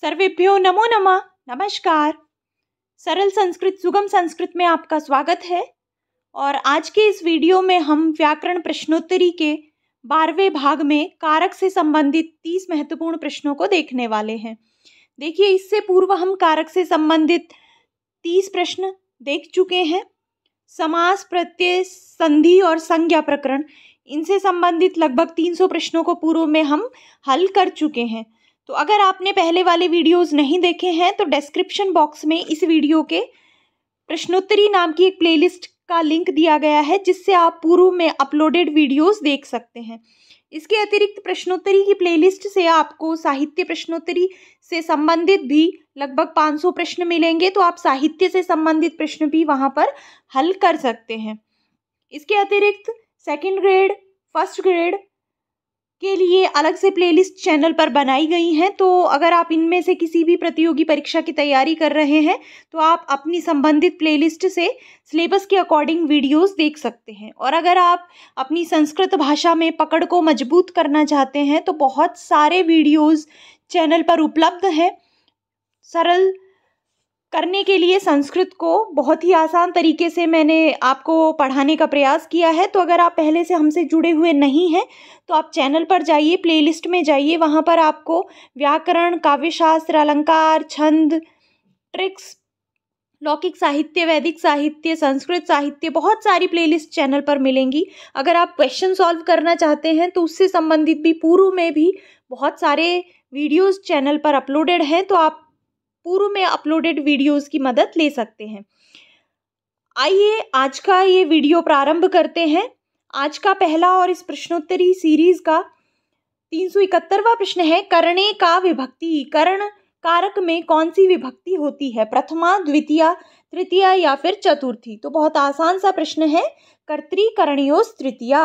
सर्वेभ्यो नमो नमः नमस्कार सरल संस्कृत सुगम संस्कृत में आपका स्वागत है और आज के इस वीडियो में हम व्याकरण प्रश्नोत्तरी के बारहवें भाग में कारक से संबंधित तीस महत्वपूर्ण प्रश्नों को देखने वाले हैं देखिए इससे पूर्व हम कारक से संबंधित तीस प्रश्न देख चुके हैं समास प्रत्यय संधि और संज्ञा प्रकरण इनसे संबंधित लगभग 300 प्रश्नों को पूर्व में हम हल कर चुके हैं तो अगर आपने पहले वाले वीडियोस नहीं देखे हैं तो डिस्क्रिप्शन बॉक्स में इस वीडियो के प्रश्नोत्तरी नाम की एक प्लेलिस्ट का लिंक दिया गया है जिससे आप पूर्व में अपलोडेड वीडियोस देख सकते हैं इसके अतिरिक्त प्रश्नोत्तरी की प्लेलिस्ट से आपको साहित्य प्रश्नोत्तरी से संबंधित भी लगभग 500 प्रश्न मिलेंगे तो आप साहित्य से संबंधित प्रश्न भी वहाँ पर हल कर सकते हैं इसके अतिरिक्त सेकेंड ग्रेड फर्स्ट ग्रेड के लिए अलग से प्लेलिस्ट चैनल पर बनाई गई हैं तो अगर आप इनमें से किसी भी प्रतियोगी परीक्षा की तैयारी कर रहे हैं तो आप अपनी संबंधित प्लेलिस्ट से सिलेबस के अकॉर्डिंग वीडियोस देख सकते हैं और अगर आप अपनी संस्कृत भाषा में पकड़ को मजबूत करना चाहते हैं तो बहुत सारे वीडियोस चैनल पर उपलब्ध हैं सरल करने के लिए संस्कृत को बहुत ही आसान तरीके से मैंने आपको पढ़ाने का प्रयास किया है तो अगर आप पहले से हमसे जुड़े हुए नहीं हैं तो आप चैनल पर जाइए प्लेलिस्ट में जाइए वहाँ पर आपको व्याकरण काव्यशास्त्र अलंकार छंद ट्रिक्स लौकिक साहित्य वैदिक साहित्य संस्कृत साहित्य बहुत सारी प्लेलिस्ट चैनल पर मिलेंगी अगर आप क्वेश्चन सॉल्व करना चाहते हैं तो उससे संबंधित भी पूर्व में भी बहुत सारे वीडियोस चैनल पर अपलोडेड हैं तो आप पूर्व में अपलोडेड वीडियोस की मदद ले सकते हैं आइए आज का ये वीडियो प्रारंभ करते हैं आज का पहला और इस प्रश्नोत्तरी सीरीज का तीन सौ इकहत्तरवा प्रश्न है करणे का विभक्ति करण कारक में कौन सी विभक्ति होती है प्रथमा द्वितीय तृतीय या फिर चतुर्थी तो बहुत आसान सा प्रश्न है कर्तिकर्णियों तृतीया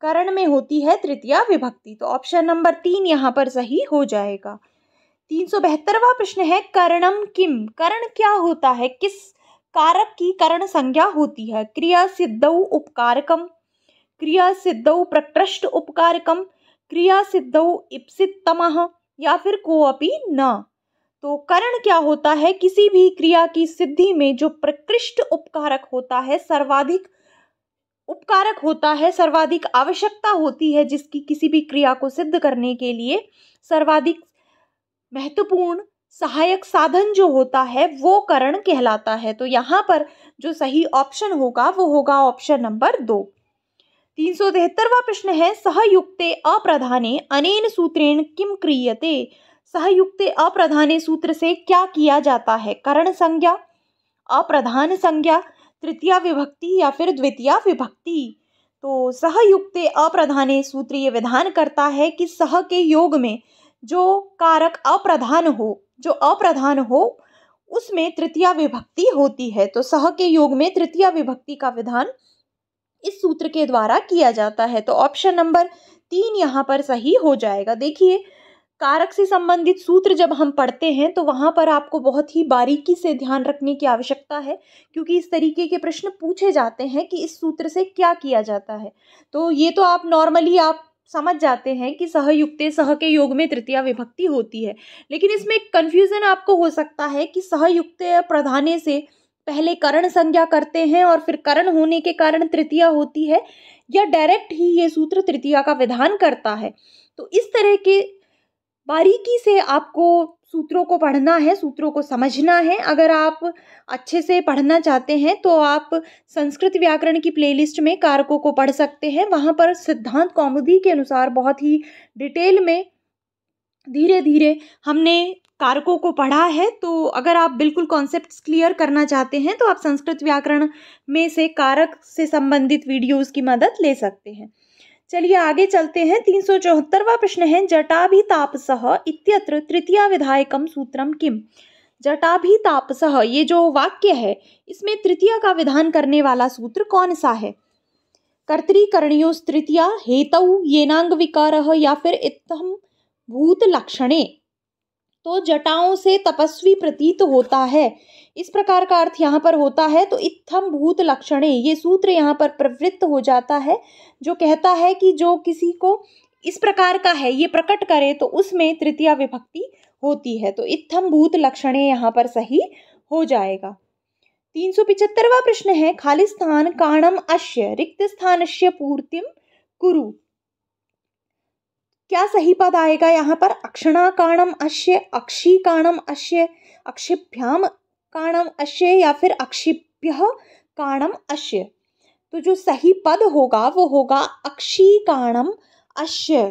करण में होती है तृतीय विभक्ति तो ऑप्शन नंबर तीन यहाँ पर सही हो जाएगा तीन सौ बहत्तरवा प्रश्न है करणम किम करण क्या होता है किस कारक की करण संज्ञा होती है क्रिया सिद्धौ उपकारकम क्रिया सिद्धौ प्रकृष्ट उपकारकम क्रिया सिद्धौ इप्सितमः या फिर को अपि न तो करण क्या होता है किसी भी क्रिया की सिद्धि में जो प्रकृष्ट उपकारक होता है सर्वाधिक उपकारक होता है सर्वाधिक आवश्यकता होती है जिसकी किसी भी क्रिया को सिद्ध करने के लिए सर्वाधिक महत्वपूर्ण सहायक साधन जो होता है वो करण कहलाता है तो यहाँ पर जो सही ऑप्शन होगा वो होगा ऑप्शन नंबर दो तीन सौ तिहत्तरवा प्रश्न है सहयुक्ते अप्रधाने अनेन सूत्रेण किम क्रियते सहयुक्ते अप्रधाने सूत्र से क्या किया जाता है करण संज्ञा अप्रधान संज्ञा तृतीय विभक्ति या फिर द्वितीय विभक्ति तो सहयुक्ते अप्रधाने सूत्र ये विधान करता है कि सह के योग में जो कारक अप्रधान हो जो अप्रधान हो उसमें तृतीय विभक्ति होती है तो सह के योग में तृतीय विभक्ति का विधान इस सूत्र के द्वारा किया जाता है तो ऑप्शन नंबर तीन यहाँ पर सही हो जाएगा देखिए कारक से संबंधित सूत्र जब हम पढ़ते हैं तो वहाँ पर आपको बहुत ही बारीकी से ध्यान रखने की आवश्यकता है क्योंकि इस तरीके के प्रश्न पूछे जाते हैं कि इस सूत्र से क्या किया जाता है तो ये तो आप नॉर्मली आप समझ जाते हैं कि सहयुक्त सह के योग में तृतीय विभक्ति होती है लेकिन इसमें एक कन्फ्यूज़न आपको हो सकता है कि सहयुक्त प्रधाने से पहले करण संज्ञा करते हैं और फिर करण होने के कारण तृतीय होती है या डायरेक्ट ही ये सूत्र तृतीया का विधान करता है तो इस तरह के बारीकी से आपको सूत्रों को पढ़ना है सूत्रों को समझना है अगर आप अच्छे से पढ़ना चाहते हैं तो आप संस्कृत व्याकरण की प्लेलिस्ट में कारकों को पढ़ सकते हैं वहाँ पर सिद्धांत कौमुदी के अनुसार बहुत ही डिटेल में धीरे धीरे हमने कारकों को पढ़ा है तो अगर आप बिल्कुल कॉन्सेप्ट्स क्लियर करना चाहते हैं तो आप संस्कृत व्याकरण में से कारक से संबंधित वीडियोज़ की मदद ले सकते हैं चलिए आगे चलते हैं तीन सौ चौहत्तरवा प्रश्न है जटाभितापसह इत्यत्र तृतीय विधायकम सूत्रम किम जटाभितापसह ये जो वाक्य है इसमें तृतीय का विधान करने वाला सूत्र कौन सा है कर्तिकरणियों तृतीया हेतु येनांग विकार या फिर इतम भूत लक्षणे तो जटाओं से तपस्वी प्रतीत होता है इस प्रकार का अर्थ यहाँ पर होता है तो इत्थम भूत लक्षणे ये सूत्र यहाँ पर प्रवृत्त हो जाता है जो कहता है कि जो किसी को इस प्रकार का है ये प्रकट करे तो उसमें तृतीय विभक्ति होती है तो इत्थम भूत लक्षणे यहाँ पर सही हो जाएगा तीन सौ पिचहत्तरवा प्रश्न है खाली स्थान काणम अश्य रिक्त स्थान अश्य पूर्तिम कुरु क्या सही पद आएगा यहाँ पर अक्षणा काणम अश्य अक्षी काणम अश्य अक्षिभ्याम काणम अश्य या फिर अक्षिप्य काणम अश्य तो जो सही पद होगा वो होगा अक्षी काणम अश्य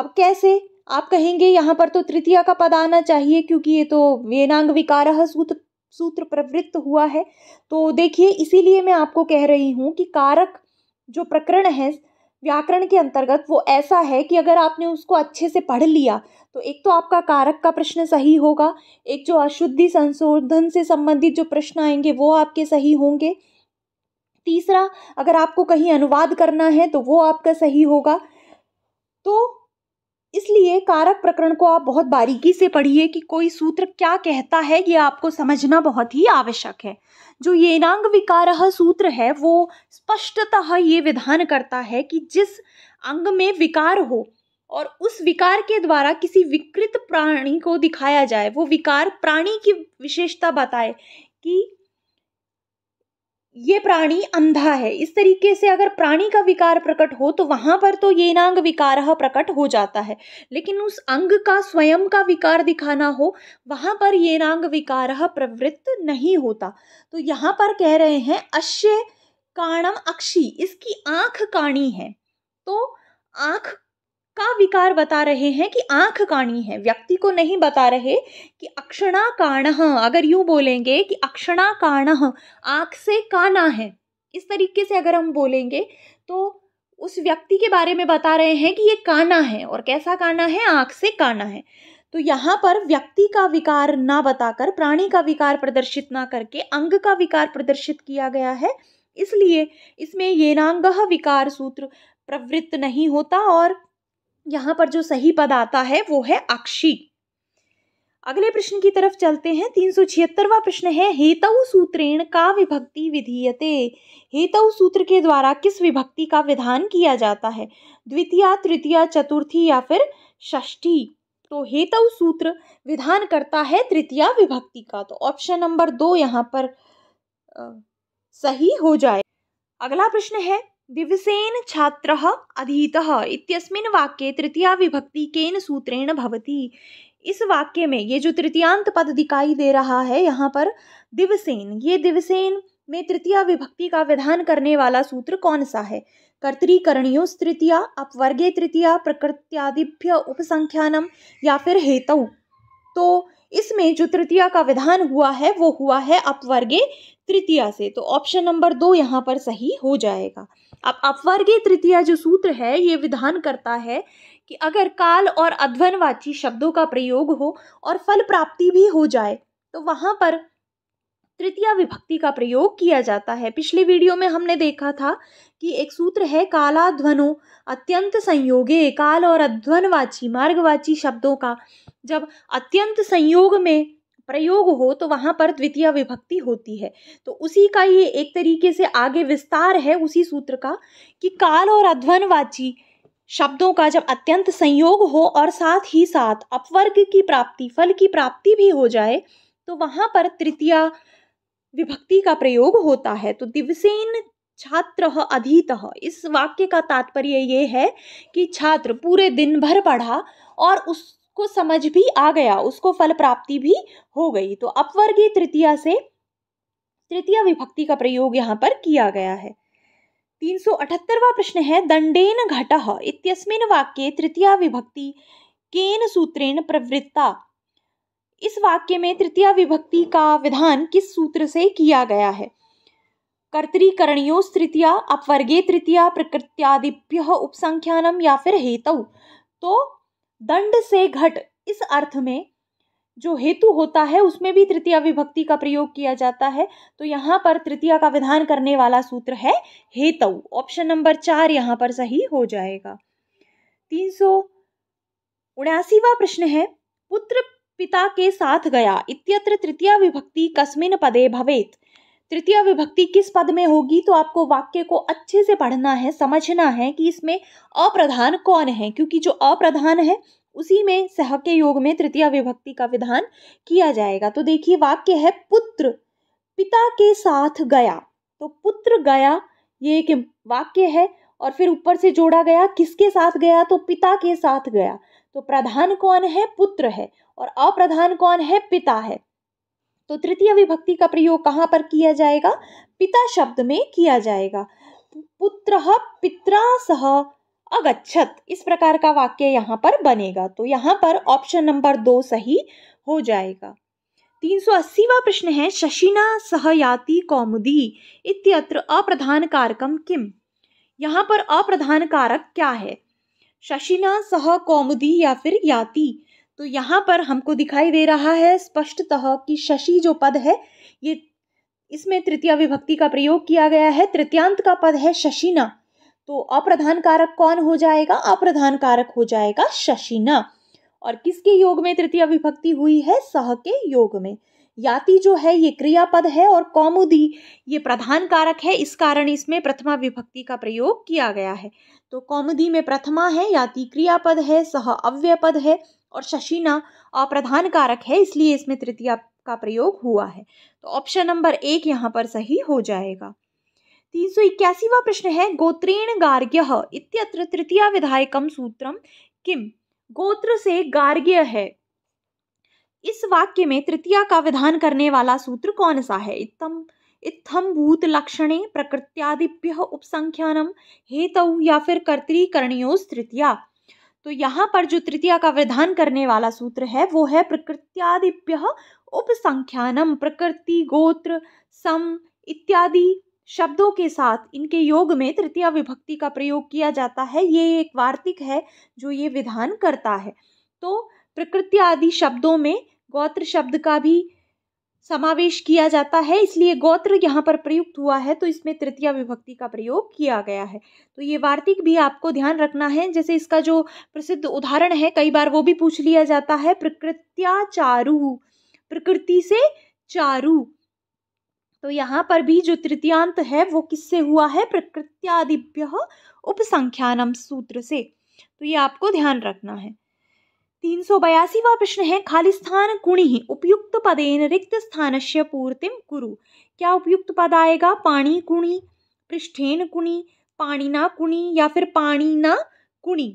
अब कैसे आप कहेंगे यहाँ पर तो तृतीय का पद आना चाहिए क्योंकि ये तो वेनांग विकार सूत्र सूत्र प्रवृत्त हुआ है तो देखिए इसीलिए मैं आपको कह रही हूँ कि कारक जो प्रकरण है व्याकरण के अंतर्गत वो ऐसा है कि अगर आपने उसको अच्छे से पढ़ लिया तो एक तो आपका कारक का प्रश्न सही होगा एक जो अशुद्धि संशोधन से संबंधित जो प्रश्न आएंगे वो आपके सही होंगे तीसरा अगर आपको कहीं अनुवाद करना है तो वो आपका सही होगा तो इसलिए कारक प्रकरण को आप बहुत बारीकी से पढ़िए कि कोई सूत्र क्या कहता है ये आपको समझना बहुत ही आवश्यक है जो येनांग विकार सूत्र है वो स्पष्टतः ये विधान करता है कि जिस अंग में विकार हो और उस विकार के द्वारा किसी विकृत प्राणी को दिखाया जाए वो विकार प्राणी की विशेषता बताए कि ये प्राणी अंधा है इस तरीके से अगर प्राणी का विकार प्रकट हो तो वहाँ पर तो ये नांग विकार प्रकट हो जाता है लेकिन उस अंग का स्वयं का विकार दिखाना हो वहाँ पर ये नांग विकार प्रवृत्त नहीं होता तो यहाँ पर कह रहे हैं अश्य काणम अक्षी इसकी आँख काणी है तो आँख का विकार बता रहे हैं कि आंख काणी है व्यक्ति को नहीं बता रहे कि अक्षणा काण अगर यूं बोलेंगे कि अक्षणा काण आंख से काना है इस तरीके से अगर हम बोलेंगे तो उस व्यक्ति के बारे में बता रहे हैं कि ये काना है और कैसा काना है आंख से काना है तो यहाँ पर व्यक्ति का विकार ना बताकर प्राणी का विकार प्रदर्शित ना करके अंग का विकार प्रदर्शित किया गया है इसलिए इसमें येनांग विकार सूत्र प्रवृत्त नहीं होता और यहाँ पर जो सही पद आता है वो है अक्षी अगले प्रश्न की तरफ चलते हैं तीन सौ छिहत्तरवा प्रश्न है हेतु सूत्रेण का विभक्ति विधीयते हेतु सूत्र के द्वारा किस विभक्ति का विधान किया जाता है द्वितीय तृतीय चतुर्थी या फिर षष्ठी तो हेतु सूत्र विधान करता है तृतीय विभक्ति का तो ऑप्शन नंबर दो यहाँ पर आ, सही हो जाए अगला प्रश्न है दिवसेन छात्र अधीतः इत्यस्मिन् वाक्ये तृतीया विभक्ति केन सूत्रेण भवति इस वाक्य में ये जो तृतीयांत पद दिखाई दे रहा है यहाँ पर दिवसेन ये दिवसेन में तृतीया विभक्ति का विधान करने वाला सूत्र कौन सा है कर्तिकरणियों तृतीया अपवर्गे तृतीया प्रकृत्यादिभ्य उपसंख्यानम या फिर हेतु तो इसमें जो तृतीया का विधान हुआ है वो हुआ है अपवर्गे तृतीया से तो ऑप्शन नंबर दो यहाँ पर सही हो जाएगा अब अपवर्गीय तृतीया जो सूत्र है ये विधान करता है कि अगर काल और अध्वनवाची शब्दों का प्रयोग हो और फल प्राप्ति भी हो जाए तो वहाँ पर तृतीय विभक्ति का प्रयोग किया जाता है पिछले वीडियो में हमने देखा था कि एक सूत्र है कालाध्वनो अत्यंत संयोगे काल और अध्वनवाची मार्गवाची शब्दों का जब अत्यंत संयोग में प्रयोग हो तो वहाँ पर द्वितीय विभक्ति होती है तो उसी का ये एक तरीके से आगे विस्तार है उसी सूत्र का कि काल और अध्वनवाची शब्दों का जब अत्यंत संयोग हो और साथ ही साथ अपवर्ग की प्राप्ति फल की प्राप्ति भी हो जाए तो वहाँ पर तृतीय विभक्ति का प्रयोग होता है तो दिवसेन छात्र अधीत इस वाक्य का तात्पर्य ये है कि छात्र पूरे दिन भर पढ़ा और उस को समझ भी आ गया उसको फल प्राप्ति भी हो गई तो अपवर्गीय तृतीया से तृतीय विभक्ति का प्रयोग यहाँ पर किया गया है तीन सौ अठहत्तरवा प्रश्न है दंडेन घट इतस्मिन वाक्य तृतीय विभक्ति केन सूत्रेण प्रवृत्ता इस वाक्य में तृतीय विभक्ति का विधान किस सूत्र से किया गया है कर्तरीकरणियों तृतीय अपवर्गे तृतीय प्रकृत्यादिभ्य उपसंख्यानम या फिर हेतु तो दंड से घट इस अर्थ में जो हेतु होता है उसमें भी तृतीय विभक्ति का प्रयोग किया जाता है तो यहाँ पर तृतीय का विधान करने वाला सूत्र है हेतु ऑप्शन नंबर चार यहाँ पर सही हो जाएगा तीन सौ उन्यासीवा प्रश्न है पुत्र पिता के साथ गया इत्यत्र तृतीय विभक्ति कस्मिन पदे भवेत तृतीय विभक्ति किस पद में होगी तो आपको वाक्य को अच्छे से पढ़ना है समझना है कि इसमें अप्रधान कौन है क्योंकि जो अप्रधान है उसी में सह के योग में तृतीय विभक्ति का विधान किया जाएगा तो देखिए वाक्य है पुत्र पिता के साथ गया तो पुत्र गया ये एक वाक्य है और फिर ऊपर से जोड़ा गया किसके साथ गया तो पिता के साथ गया तो प्रधान कौन है पुत्र है और अप्रधान कौन है पिता है तो तृतीय विभक्ति का प्रयोग कहाँ पर किया जाएगा पिता शब्द में किया जाएगा पुत्र पित्रा सह अगछत इस प्रकार का वाक्य यहाँ पर बनेगा तो यहाँ पर ऑप्शन नंबर दो सही हो जाएगा तीन सौ अस्सीवा प्रश्न है शशिना सहयाति कौमुदी इत्यत्र अप्रधान कारकम किम यहाँ पर अप्रधान कारक क्या है शशिना सह कौमुदी या फिर याति तो यहाँ पर हमको दिखाई दे रहा है स्पष्टतः कि शशि जो पद है ये इसमें तृतीय विभक्ति का प्रयोग किया गया है तृतीयांत का पद है शशिना तो अप्रधान कारक कौन हो जाएगा अप्रधान कारक हो जाएगा शशिना और किसके योग में तृतीय विभक्ति हुई है सह के योग में याति जो है ये क्रियापद है और कौमुदी ये प्रधान कारक है इस कारण इसमें प्रथमा विभक्ति का प्रयोग किया गया है तो कौमुदी में प्रथमा है याति क्रियापद है सह अव्यय पद है और शशीना अप्रधान कारक है इसलिए इसमें तृतीया का प्रयोग हुआ है तो ऑप्शन नंबर एक यहाँ पर सही हो जाएगा तीन सौ इक्यासीवा प्रश्न है गोत्रेण गार्ग्य इत्यत्र तृतीया विधायकम सूत्रम किम गोत्र से गार्ग्य है इस वाक्य में तृतीया का विधान करने वाला सूत्र कौन सा है इतम इत्थम भूत लक्षणे प्रकृत्यादिभ्य उपसंख्यानम हेतु या फिर कर्तरी तृतीया तो यहाँ पर जो तृतीया का विधान करने वाला सूत्र है वो है प्रकृत्यादिप्य उपसंख्यानम प्रकृति गोत्र सम इत्यादि शब्दों के साथ इनके योग में तृतीय विभक्ति का प्रयोग किया जाता है ये एक वार्तिक है जो ये विधान करता है तो प्रकृति आदि शब्दों में गोत्र शब्द का भी समावेश किया जाता है इसलिए गोत्र यहाँ पर प्रयुक्त हुआ है तो इसमें तृतीय विभक्ति का प्रयोग किया गया है तो ये वार्तिक भी आपको ध्यान रखना है जैसे इसका जो प्रसिद्ध उदाहरण है कई बार वो भी पूछ लिया जाता है प्रकृत्याचारु प्रकृति से चारु तो यहाँ पर भी जो तृतीयांत है वो किससे हुआ है प्रकृत्यादिभ्य उपसंख्यानम सूत्र से तो ये आपको ध्यान रखना है तीन सौ बयासीवा प्रश्न है खालिस्थान कुणि ही उपयुक्त पदेन रिक्त स्थान से पूर्ति कुरु क्या उपयुक्त पद आएगा पाणी कुणि पृष्ठेन गुणी पाणीना कुणि या फिर ना कुणि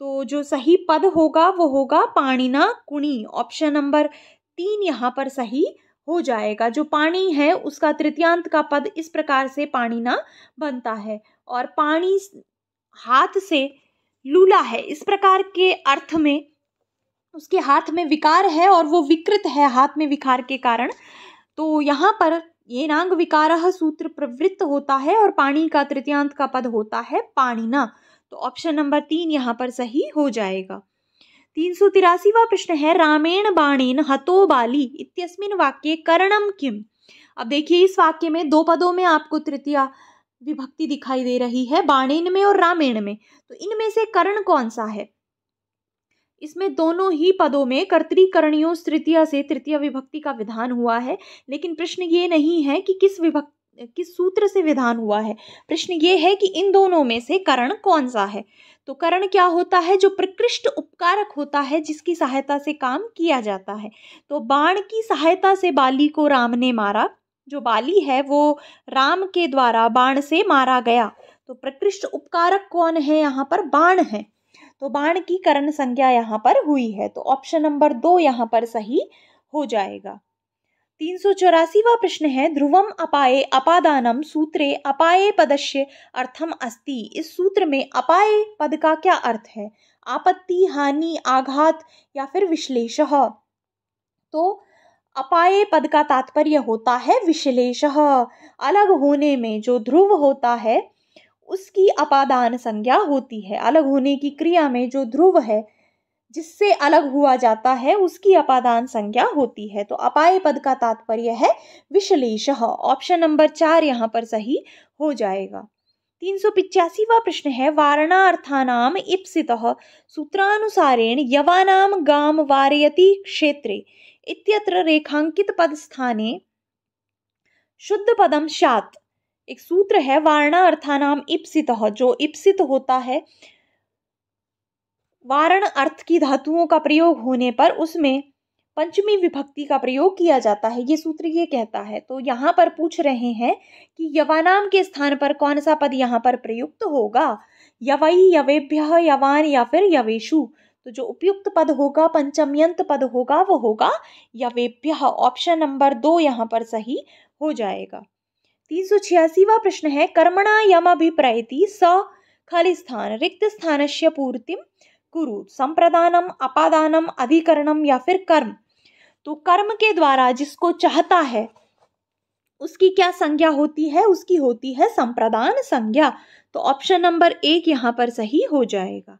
तो जो सही पद होगा वो होगा पाणीना कुणि ऑप्शन नंबर तीन यहाँ पर सही हो जाएगा जो पाणी है उसका तृतीयांत का पद इस प्रकार से पाणिना बनता है और पाणी हाथ से लूला है इस प्रकार के अर्थ में उसके हाथ में विकार है और वो विकृत है हाथ में विकार के कारण तो यहाँ पर ये नांग विकार सूत्र प्रवृत्त होता है और पाणी का तृतीयांत का पद होता है पाणिना तो ऑप्शन नंबर तीन यहाँ पर सही हो जाएगा तीन सौ तिरासीवा प्रश्न है रामेण बाणेन हतो बाली इतस्मिन वाक्य करणम किम अब देखिए इस वाक्य में दो पदों में आपको तृतीया विभक्ति दिखाई दे रही है बाणेन में और रामेण में तो इनमें से करण कौन सा है इसमें दोनों ही पदों में कर्तिकरणियों तृतीय से तृतीय विभक्ति का विधान हुआ है लेकिन प्रश्न ये नहीं है कि किस विभक्ति किस सूत्र से विधान हुआ है प्रश्न ये है कि इन दोनों में से करण कौन सा है तो करण क्या होता है जो प्रकृष्ट उपकारक होता है जिसकी सहायता से काम किया जाता है तो बाण की सहायता से बाली को राम ने मारा जो बाली है वो राम के द्वारा बाण से मारा गया तो प्रकृष्ट उपकारक कौन है यहाँ पर बाण है तो बाण की करण संज्ञा यहाँ पर हुई है तो ऑप्शन नंबर दो यहाँ पर सही हो जाएगा तीन सौ चौरासीवा प्रश्न है ध्रुवम अपाये अपादानम सूत्रे अपाये पदस्य अर्थम अस्ति इस सूत्र में अपाये पद का क्या अर्थ है आपत्ति हानि आघात या फिर विश्लेष तो अपाये पद का तात्पर्य होता है विश्लेष अलग होने में जो ध्रुव होता है उसकी अपादान संज्ञा होती है अलग होने की क्रिया में जो ध्रुव है जिससे अलग हुआ जाता है उसकी अपादान संज्ञा होती है तो अपाय पद का तात्पर्य है विश्लेष ऑप्शन नंबर चार यहाँ पर सही हो जाएगा तीन सौ पिचासीवा प्रश्न है वारणार्थानाम इप्सित सूत्रानुसारेण यवानाम गाम वारयति क्षेत्रे इत्यत्र रेखांकित पद स्थाने शुद्ध पदम शात एक सूत्र है वारणा अर्थानाम इप्सित जो इप्सित होता है वारण अर्थ की धातुओं का प्रयोग होने पर उसमें पंचमी विभक्ति का प्रयोग किया जाता है ये सूत्र ये कहता है तो यहाँ पर पूछ रहे हैं कि यवानाम के स्थान पर कौन सा पद यहाँ पर प्रयुक्त होगा यवई यवेभ्य यवान या फिर यवेशु तो जो उपयुक्त पद होगा पंचम्यंत पद होगा वो होगा यवेभ्य ऑप्शन नंबर दो यहाँ पर सही हो जाएगा तीन सौ छियासीवा प्रश्न है कर्मणा यमभिप्रयति स खाली स्थान रिक्त स्थान से पूर्ति कुरु संप्रदानम अपादानम अधिकरणम या फिर कर्म तो कर्म के द्वारा जिसको चाहता है उसकी क्या संज्ञा होती है उसकी होती है संप्रदान संज्ञा तो ऑप्शन नंबर एक यहाँ पर सही हो जाएगा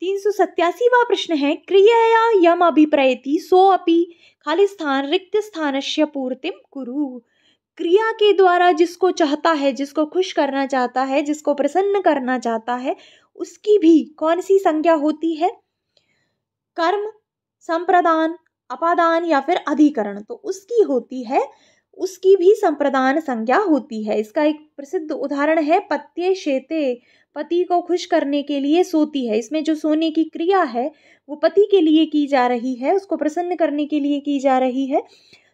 तीन सौ सत्यासीवा प्रश्न है क्रियाया यम अभिप्रयति सो अपि खाली स्थान रिक्त स्थान से पूर्तिम कुरु क्रिया के द्वारा जिसको चाहता है जिसको खुश करना चाहता है जिसको प्रसन्न करना चाहता है उसकी भी कौन सी संज्ञा होती है कर्म संप्रदान अपादान या फिर अधिकरण तो उसकी होती है उसकी भी संप्रदान संज्ञा होती है इसका एक प्रसिद्ध उदाहरण है पत्ये शेते पति को खुश करने के लिए सोती है इसमें जो सोने की क्रिया है वो पति के लिए की जा रही है उसको प्रसन्न करने के लिए की जा रही है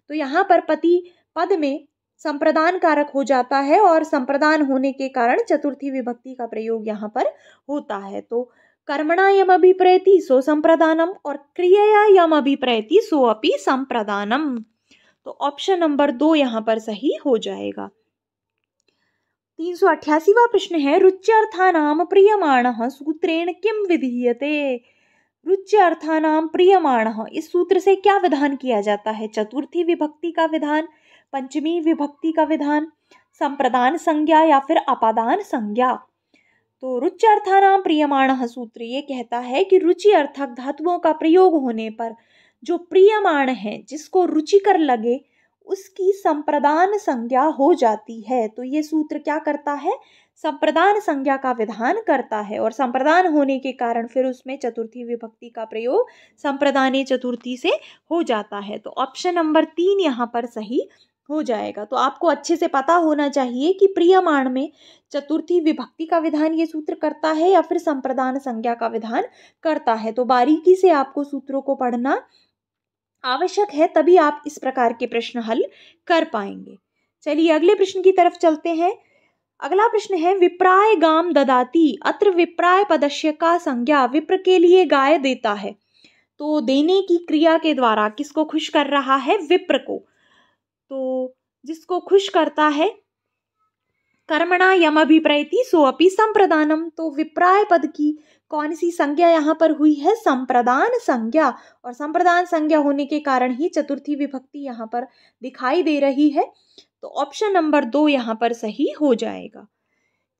तो यहाँ पर पति पद में संप्रदान कारक हो जाता है और संप्रदान होने के कारण चतुर्थी विभक्ति का प्रयोग यहाँ पर होता है तो कर्मणा यम अभिप्रयति सो संप्रदानम और क्रियया यम अभिप्रयति सो अपि संप्रदानम तो ऑप्शन नंबर दो यहाँ पर सही हो जाएगा तीन सौ अठासीवा प्रश्न है रुच्यर्थानाम प्रियमाण सूत्रेण किम विधीयते रुच्यर्थानाम प्रियमाण इस सूत्र से क्या विधान किया जाता है चतुर्थी विभक्ति का विधान पंचमी विभक्ति का विधान संप्रदान संज्ञा या फिर अपादान संज्ञा तो रुचि अर्थानाम प्रियमाण सूत्र ये कहता है कि रुचि अर्थक धातुओं का प्रयोग होने पर जो प्रियमाण है जिसको रुचिकर लगे उसकी संप्रदान संज्ञा हो जाती है तो ये सूत्र क्या करता है संप्रदान संज्ञा का विधान करता है और संप्रदान होने के कारण फिर उसमें चतुर्थी विभक्ति का प्रयोग संप्रदाने चतुर्थी से हो जाता है तो ऑप्शन नंबर तीन यहाँ पर सही हो जाएगा तो आपको अच्छे से पता होना चाहिए कि प्रियमाण में चतुर्थी विभक्ति का विधान ये सूत्र करता है या फिर संप्रदान संज्ञा का विधान करता है तो बारीकी से आपको सूत्रों को पढ़ना आवश्यक है तभी आप इस प्रकार के प्रश्न हल कर पाएंगे चलिए अगले प्रश्न की तरफ चलते हैं अगला प्रश्न है विप्राय गाम ददाती अत्र विप्राय पदस्य का संज्ञा विप्र के लिए गाय देता है तो देने की क्रिया के द्वारा किसको खुश कर रहा है विप्र को तो जिसको खुश करता है कर्मणा यम अभिप्रयति सो अपि संप्रदानम तो विप्राय पद की कौन सी संज्ञा यहाँ पर हुई है संप्रदान संज्ञा और संप्रदान संज्ञा होने के कारण ही चतुर्थी विभक्ति यहाँ पर दिखाई दे रही है तो ऑप्शन नंबर दो यहाँ पर सही हो जाएगा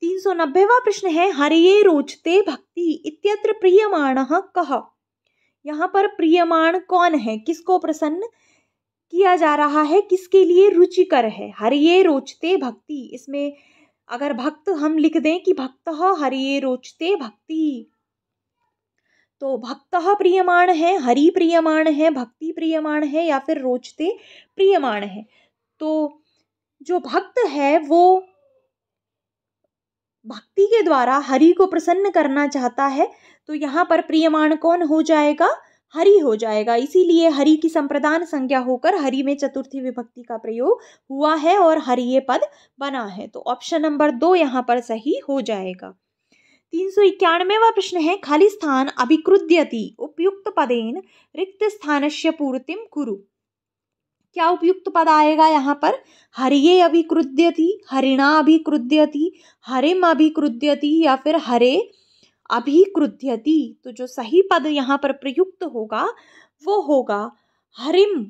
तीन सौ नब्बेवा प्रश्न है हरिये रोचते भक्ति इत्यत्र प्रियमाण कह यहाँ पर प्रियमाण कौन है किसको प्रसन्न किया जा रहा है किसके लिए रुचिकर है हरिये रोचते भक्ति इसमें अगर भक्त हम लिख दें कि भक्त हरिये रोचते भक्ति तो भक्त प्रियमाण है हरि प्रियमाण है भक्ति प्रियमाण है या फिर रोचते प्रियमाण है तो जो भक्त है वो भक्ति के द्वारा हरि को प्रसन्न करना चाहता है तो यहाँ पर प्रियमाण कौन हो जाएगा हरि हो जाएगा इसीलिए हरि की संप्रदान संज्ञा होकर हरि में चतुर्थी विभक्ति का प्रयोग हुआ है और हरि ये पद बना है तो ऑप्शन नंबर दो यहाँ पर सही हो जाएगा तीन सौ इक्यानवेवा प्रश्न है खाली स्थान अभिकृद्यति उपयुक्त पदेन रिक्त स्थान से पूर्तिम कुरु क्या उपयुक्त पद आएगा यहाँ पर हरिये अभिकृद्यति हरिणा अभिकृद्यति हरिम अभिकृद्यति या फिर हरे अभिक्रुध्यति तो जो सही पद यहाँ पर प्रयुक्त होगा वो होगा हरिम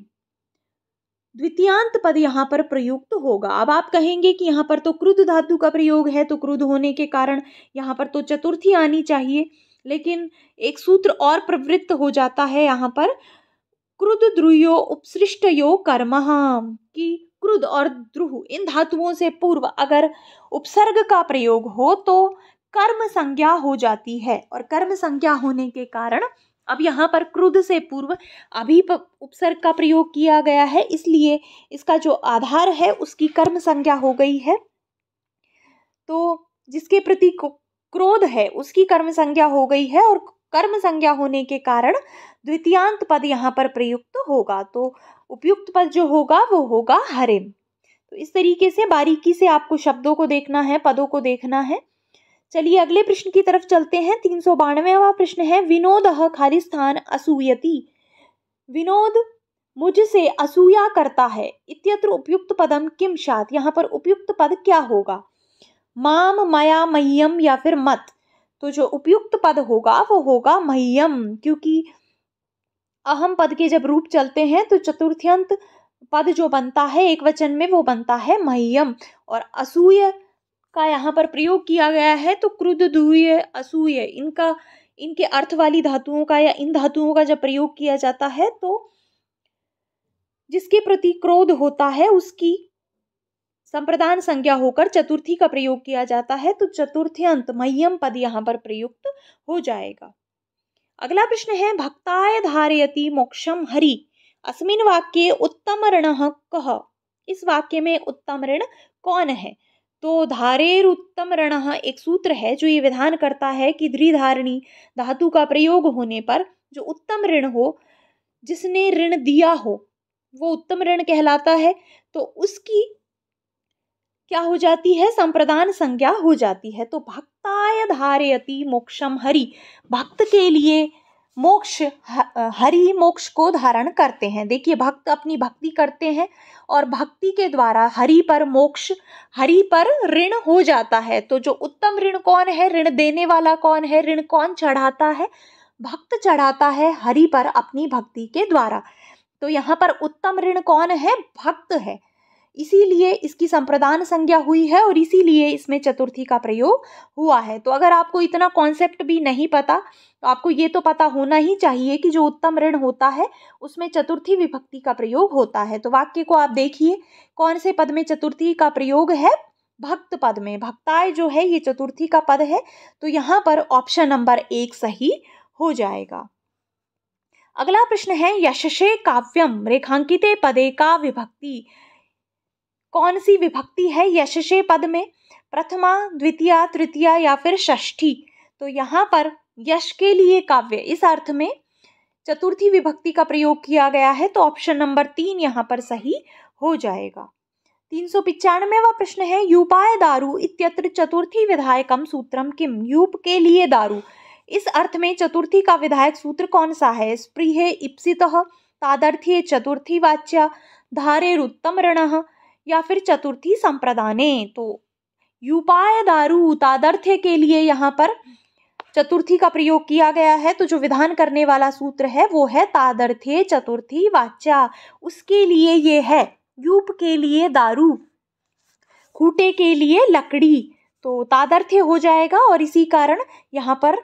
द्वितीयांत पद यहाँ पर प्रयुक्त होगा अब आप कहेंगे कि यहाँ पर तो क्रुद धातु का प्रयोग है तो क्रुद्ध होने के कारण यहाँ पर तो चतुर्थी आनी चाहिए लेकिन एक सूत्र और प्रवृत्त हो जाता है यहाँ पर क्रुद द्रुयो उपसृष्ट यो कर्म कि क्रुद और द्रुह इन धातुओं से पूर्व अगर उपसर्ग का प्रयोग हो तो कर्म संज्ञा हो जाती है और कर्म संज्ञा होने के कारण अब यहाँ पर क्रुद से पूर्व अभी उपसर्ग का प्रयोग किया गया है इसलिए इसका जो आधार है उसकी कर्म संज्ञा हो गई है तो जिसके प्रति क्रोध है उसकी कर्म संज्ञा हो गई है और कर्म संज्ञा होने के कारण द्वितीयांत पद यहाँ पर प्रयुक्त होगा तो उपयुक्त पद जो होगा वो होगा हरिम तो इस तरीके से बारीकी से आपको शब्दों को देखना है पदों को देखना है चलिए अगले प्रश्न की तरफ चलते हैं तीन सौ बानवेवा प्रश्न है विनोद खालिस्थान असूयती विनोद मुझसे असूया करता है इत्यत्र उपयुक्त पदम किम शात यहाँ पर उपयुक्त पद क्या होगा माम मया मह्यम या फिर मत तो जो उपयुक्त पद होगा वो होगा मह्यम क्योंकि अहम पद के जब रूप चलते हैं तो चतुर्थ्यंत पद जो बनता है एक वचन में वो बनता है मह्यम और असूय का यहाँ पर प्रयोग किया गया है तो क्रुद्ध दूय असूय इनका इनके अर्थ वाली धातुओं का या इन धातुओं का जब प्रयोग किया जाता है तो जिसके प्रति क्रोध होता है उसकी संप्रदान संज्ञा होकर चतुर्थी का प्रयोग किया जाता है तो चतुर्थ्यंत मह्यम पद यहाँ पर प्रयुक्त हो जाएगा अगला प्रश्न है भक्ताय धारयति मोक्षम हरि अस्मिन वाक्य उत्तम ऋण कह इस वाक्य में उत्तम ऋण कौन है तो धारेर उत्तम रण एक सूत्र है जो ये विधान करता है कि ध्रीधारणी धातु का प्रयोग होने पर जो उत्तम ऋण हो जिसने ऋण दिया हो वो उत्तम ऋण कहलाता है तो उसकी क्या हो जाती है संप्रदान संज्ञा हो जाती है तो भक्ताय धारयति मोक्षम हरि भक्त के लिए मोक्ष हरि मोक्ष को धारण करते हैं देखिए भक्त अपनी भक्ति करते हैं और भक्ति के द्वारा हरि पर मोक्ष हरि पर ऋण हो जाता है तो जो उत्तम ऋण कौन है ऋण देने वाला कौन है ऋण कौन चढ़ाता है भक्त चढ़ाता है हरि पर अपनी भक्ति के द्वारा तो यहाँ पर उत्तम ऋण कौन है भक्त है इसीलिए इसकी संप्रदान संज्ञा हुई है और इसीलिए इसमें चतुर्थी का प्रयोग हुआ है तो अगर आपको इतना कॉन्सेप्ट भी नहीं पता तो आपको ये तो पता होना ही चाहिए कि जो उत्तम ऋण होता है उसमें चतुर्थी विभक्ति का प्रयोग होता है तो वाक्य को आप देखिए कौन से पद में चतुर्थी का प्रयोग है भक्त पद में भक्ताय जो है ये चतुर्थी का पद है तो यहाँ पर ऑप्शन नंबर एक सही हो जाएगा अगला प्रश्न है यशसे काव्यम रेखांकित पदे का विभक्ति कौन सी विभक्ति है यशसे पद में प्रथमा द्वितीया तृतीया या फिर षष्ठी तो यहाँ पर यश के लिए काव्य इस अर्थ में चतुर्थी विभक्ति का प्रयोग किया गया है तो ऑप्शन नंबर तीन यहाँ पर सही हो जाएगा तीन सौ पिचानवेवा प्रश्न है यूपाय दारू इत्यत्र चतुर्थी विधायकम सूत्रम किम यूप के लिए दारू इस अर्थ में चतुर्थी का विधायक सूत्र कौन सा है स्प्रीहे इप्सित तादर्थी चतुर्थी वाच्या रुत्तम रण या फिर चतुर्थी संप्रदाने तो युपाय दारू तादर्थ्य के लिए यहाँ पर चतुर्थी का प्रयोग किया गया है तो जो विधान करने वाला सूत्र है वो है तादर्थ्य चतुर्थी वाचा उसके लिए ये है यूप के लिए दारू खूटे के लिए लकड़ी तो तादर्थ्य हो जाएगा और इसी कारण यहाँ पर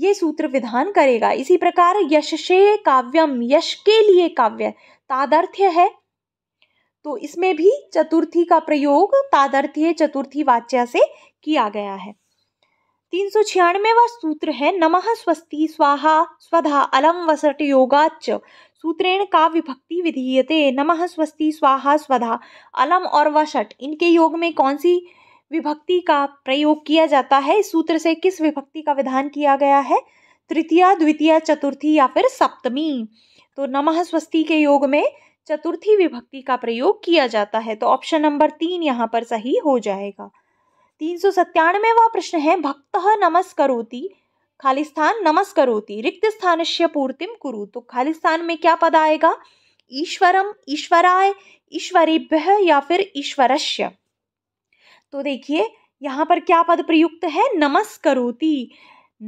ये सूत्र विधान करेगा इसी प्रकार यशे काव्यम यश के लिए काव्य तादर्थ्य है तो इसमें भी चतुर्थी का प्रयोग तादर्थ्य चतुर्थी वाच्य से किया गया है तीन सौ छियानवेवा सूत्र है नमः स्वस्ति स्वाहा स्वधा अलम वसट योगाच सूत्रेण का विभक्ति विधीयते नमः स्वस्ति स्वाहा स्वधा अलम और वसट इनके योग में कौन सी विभक्ति का प्रयोग किया जाता है इस सूत्र से किस विभक्ति का विधान किया गया है तृतीय द्वितीय चतुर्थी या फिर सप्तमी तो नमः स्वस्ति के योग में चतुर्थी विभक्ति का प्रयोग किया जाता है तो ऑप्शन नंबर तीन यहाँ पर सही हो जाएगा तीन सौ सत्तानवेवा प्रश्न है भक्त नमस्करोति खाली स्थान नमस्करोति रिक्त स्थान से पूर्तिम कुरु तो खाली स्थान में क्या पद आएगा ईश्वरम ईश्वराय ईश्वरीभ्य या फिर ईश्वरस्य तो देखिए यहाँ पर क्या पद प्रयुक्त है नमस्करोति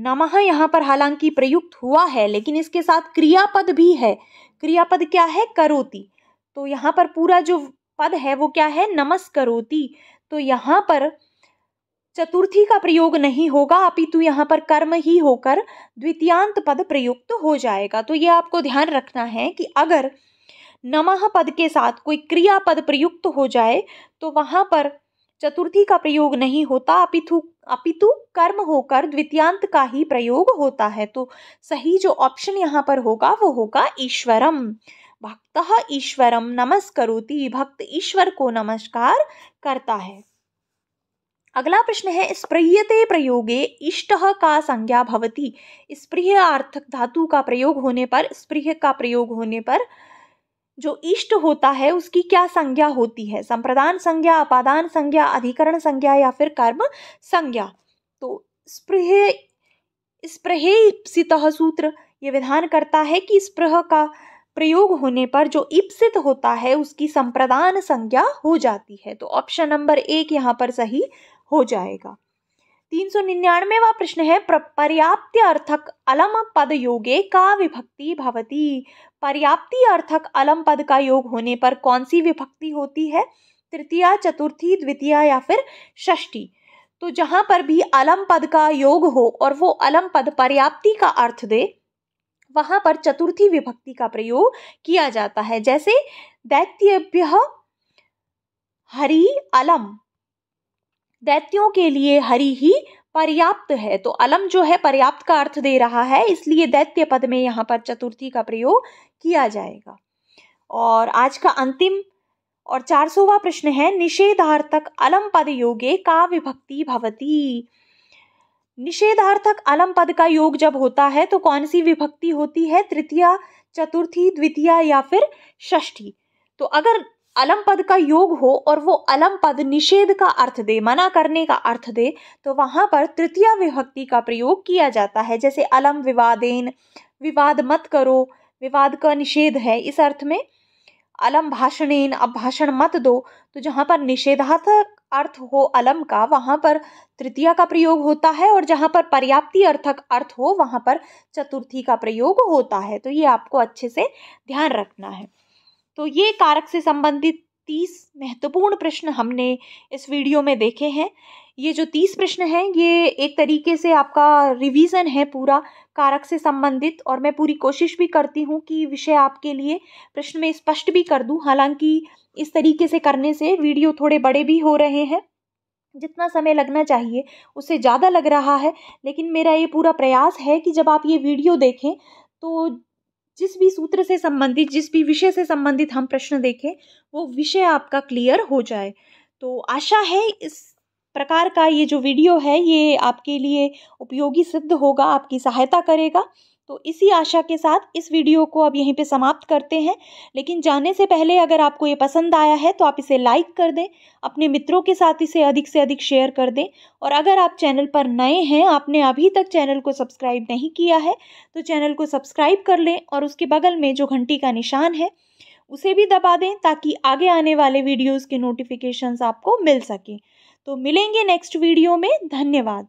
नमः यहाँ पर हालांकि प्रयुक्त हुआ है लेकिन इसके साथ क्रियापद भी है क्रियापद क्या है करोती तो यहाँ पर पूरा जो पद है वो क्या है नमस्करोति तो यहाँ पर चतुर्थी का प्रयोग नहीं होगा अपितु यहाँ पर कर्म ही होकर द्वितीयांत पद प्रयुक्त तो हो जाएगा तो ये आपको ध्यान रखना है कि अगर नमः पद के साथ कोई क्रिया पद प्रयुक्त तो हो जाए तो वहाँ पर चतुर्थी का प्रयोग नहीं होता अपितु अपितु कर्म होकर द्वितीयांत का ही प्रयोग होता है तो सही जो ऑप्शन यहाँ पर होगा वो होगा ईश्वरम भक्त ईश्वरम नमस्करोति भक्त ईश्वर को नमस्कार करता है अगला प्रश्न है स्प्रियते प्रयोगे इष्ट का संज्ञा भवती स्प्रिय आर्थक धातु का प्रयोग होने पर स्प्रिय का प्रयोग होने पर जो इष्ट होता है उसकी क्या संज्ञा होती है संप्रदान संज्ञा अपादान संज्ञा अधिकरण संज्ञा या फिर कर्म संज्ञा तो स्प्रहे स्प्रहे सितः सूत्र ये विधान करता है कि स्प्रह का प्रयोग होने पर जो इप्सित होता है उसकी संप्रदान संज्ञा हो जाती है तो ऑप्शन नंबर एक यहाँ पर सही हो जाएगा तीन सौ निन्यानवेवा प्रश्न है पर्याप्ति अर्थक अलम पद योगे का विभक्ति भवती पर्याप्ति अर्थक अलम पद का योग होने पर कौन सी विभक्ति होती है तृतीय चतुर्थी द्वितीय या फिर षष्ठी तो जहाँ पर भी अलम पद का योग हो और वो अलम पद पर्याप्ति का अर्थ दे वहाँ पर चतुर्थी विभक्ति का प्रयोग किया जाता है जैसे दैत्यभ्य हरि अलम दैत्यों के लिए हरि ही पर्याप्त है तो अलम जो है पर्याप्त का अर्थ दे रहा है इसलिए दैत्य पद में यहाँ पर चतुर्थी का प्रयोग किया जाएगा और आज का अंतिम और चार सौवा प्रश्न है निषेधार्थक अलम पद योगे का विभक्ति भवती निषेधार्थक अलम पद का योग जब होता है तो कौन सी विभक्ति होती है तृतीय चतुर्थी द्वितीय या फिर षष्ठी तो अगर अलम पद का योग हो और वो अलम पद निषेध का अर्थ दे मना करने का अर्थ दे तो वहाँ पर तृतीय विभक्ति का प्रयोग किया जाता है जैसे अलम विवादेन विवाद मत करो विवाद का निषेध है इस अर्थ में अलम भाषणेन अब भाषण मत दो तो जहाँ पर निषेधार्थक अर्थ हो अलम का वहाँ पर तृतीया का प्रयोग होता है और जहाँ पर पर्याप्ति अर्थक अर्थ हो वहाँ पर चतुर्थी का प्रयोग होता है तो ये आपको अच्छे से ध्यान रखना है तो ये कारक से संबंधित तीस महत्वपूर्ण प्रश्न हमने इस वीडियो में देखे हैं ये जो तीस प्रश्न हैं ये एक तरीके से आपका रिवीजन है पूरा कारक से संबंधित और मैं पूरी कोशिश भी करती हूँ कि विषय आपके लिए प्रश्न में स्पष्ट भी कर दूँ हालांकि इस तरीके से करने से वीडियो थोड़े बड़े भी हो रहे हैं जितना समय लगना चाहिए उससे ज़्यादा लग रहा है लेकिन मेरा ये पूरा प्रयास है कि जब आप ये वीडियो देखें तो जिस भी सूत्र से संबंधित जिस भी विषय से संबंधित हम प्रश्न देखें वो विषय आपका क्लियर हो जाए तो आशा है इस प्रकार का ये जो वीडियो है ये आपके लिए उपयोगी सिद्ध होगा आपकी सहायता करेगा तो इसी आशा के साथ इस वीडियो को अब यहीं पे समाप्त करते हैं लेकिन जाने से पहले अगर आपको ये पसंद आया है तो आप इसे लाइक कर दें अपने मित्रों के साथ इसे अधिक से अधिक शेयर कर दें और अगर आप चैनल पर नए हैं आपने अभी तक चैनल को सब्सक्राइब नहीं किया है तो चैनल को सब्सक्राइब कर लें और उसके बगल में जो घंटी का निशान है उसे भी दबा दें ताकि आगे आने वाले वीडियोज़ के नोटिफिकेशन आपको मिल सकें तो मिलेंगे नेक्स्ट वीडियो में धन्यवाद